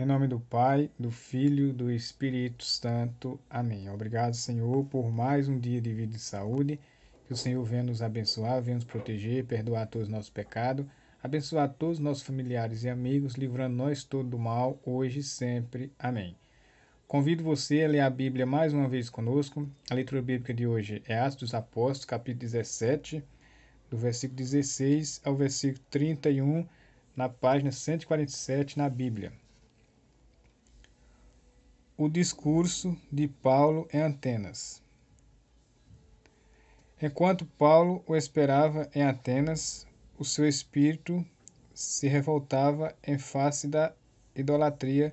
Em nome do Pai, do Filho, do Espírito Santo. Amém. Obrigado, Senhor, por mais um dia de vida e saúde. Que o Senhor venha nos abençoar, venha nos proteger, perdoar todos os nossos pecados, abençoar todos os nossos familiares e amigos, livrando nós todo do mal, hoje e sempre. Amém. Convido você a ler a Bíblia mais uma vez conosco. A leitura bíblica de hoje é Atos dos Apóstolos, capítulo 17, do versículo 16 ao versículo 31, na página 147 na Bíblia. O discurso de Paulo em Atenas. Enquanto Paulo o esperava em Atenas, o seu espírito se revoltava em face da idolatria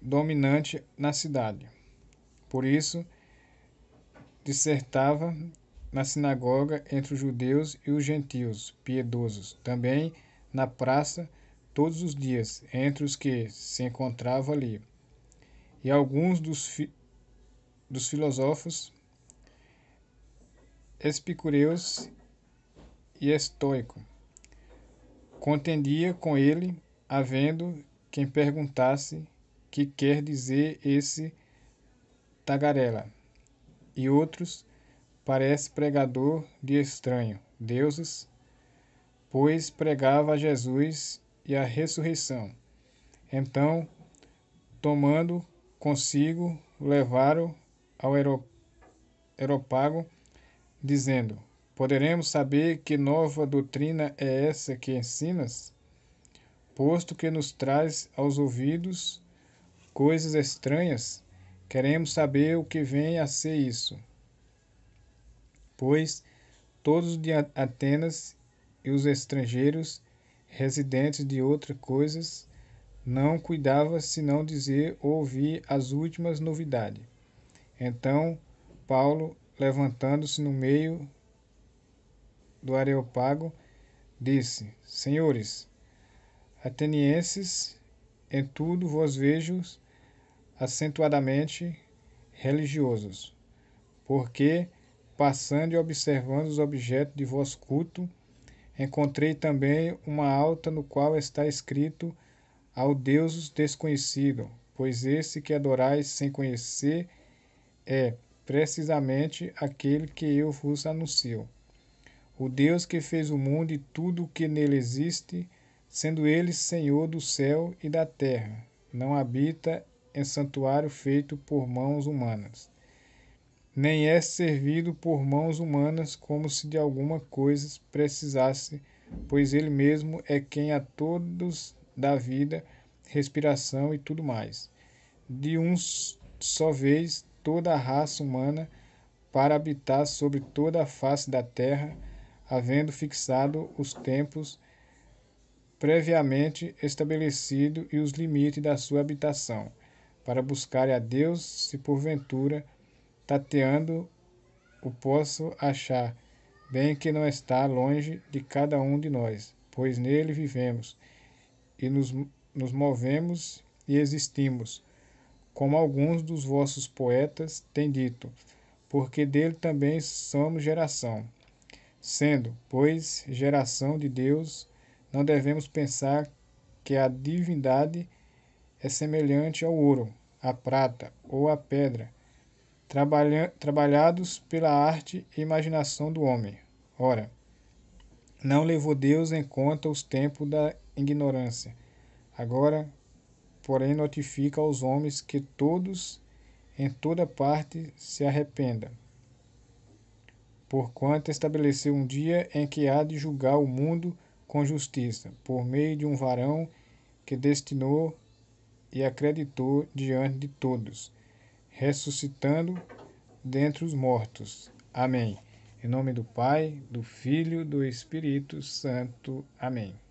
dominante na cidade. Por isso, dissertava na sinagoga entre os judeus e os gentios piedosos, também na praça todos os dias entre os que se encontravam ali e alguns dos, fi, dos filósofos epicureus e estoico contendia com ele, havendo quem perguntasse que quer dizer esse tagarela, e outros parece pregador de estranho, deuses, pois pregava a Jesus e a ressurreição. Então, tomando consigo levaram ao aeropago, dizendo: Poderemos saber que nova doutrina é essa que ensinas? Posto que nos traz aos ouvidos coisas estranhas, queremos saber o que vem a ser isso. Pois todos de Atenas e os estrangeiros residentes de outras coisas não cuidava senão dizer ouvir as últimas novidades. Então, Paulo, levantando-se no meio do Areopago, disse: Senhores, atenienses, em tudo vos vejo acentuadamente religiosos, porque, passando e observando os objetos de vosso culto, encontrei também uma alta no qual está escrito ao Deus desconhecido, pois esse que adorais sem conhecer é precisamente aquele que eu vos anuncio. O Deus que fez o mundo e tudo o que nele existe, sendo ele Senhor do céu e da terra, não habita em santuário feito por mãos humanas, nem é servido por mãos humanas como se de alguma coisa precisasse, pois ele mesmo é quem a todos da vida, respiração e tudo mais. De um só vez toda a raça humana para habitar sobre toda a face da terra, havendo fixado os tempos previamente estabelecido e os limites da sua habitação, para buscar a Deus, se porventura, tateando, o posso achar, bem que não está longe de cada um de nós, pois nele vivemos e nos, nos movemos e existimos, como alguns dos vossos poetas têm dito, porque dele também somos geração. Sendo, pois, geração de Deus, não devemos pensar que a divindade é semelhante ao ouro, à prata ou à pedra, trabalha, trabalhados pela arte e imaginação do homem. Ora, não levou Deus em conta os tempos da ignorância. Agora, porém, notifica aos homens que todos, em toda parte, se arrependam. Porquanto estabeleceu um dia em que há de julgar o mundo com justiça, por meio de um varão que destinou e acreditou diante de todos, ressuscitando dentre os mortos. Amém. Em nome do Pai, do Filho, do Espírito Santo. Amém.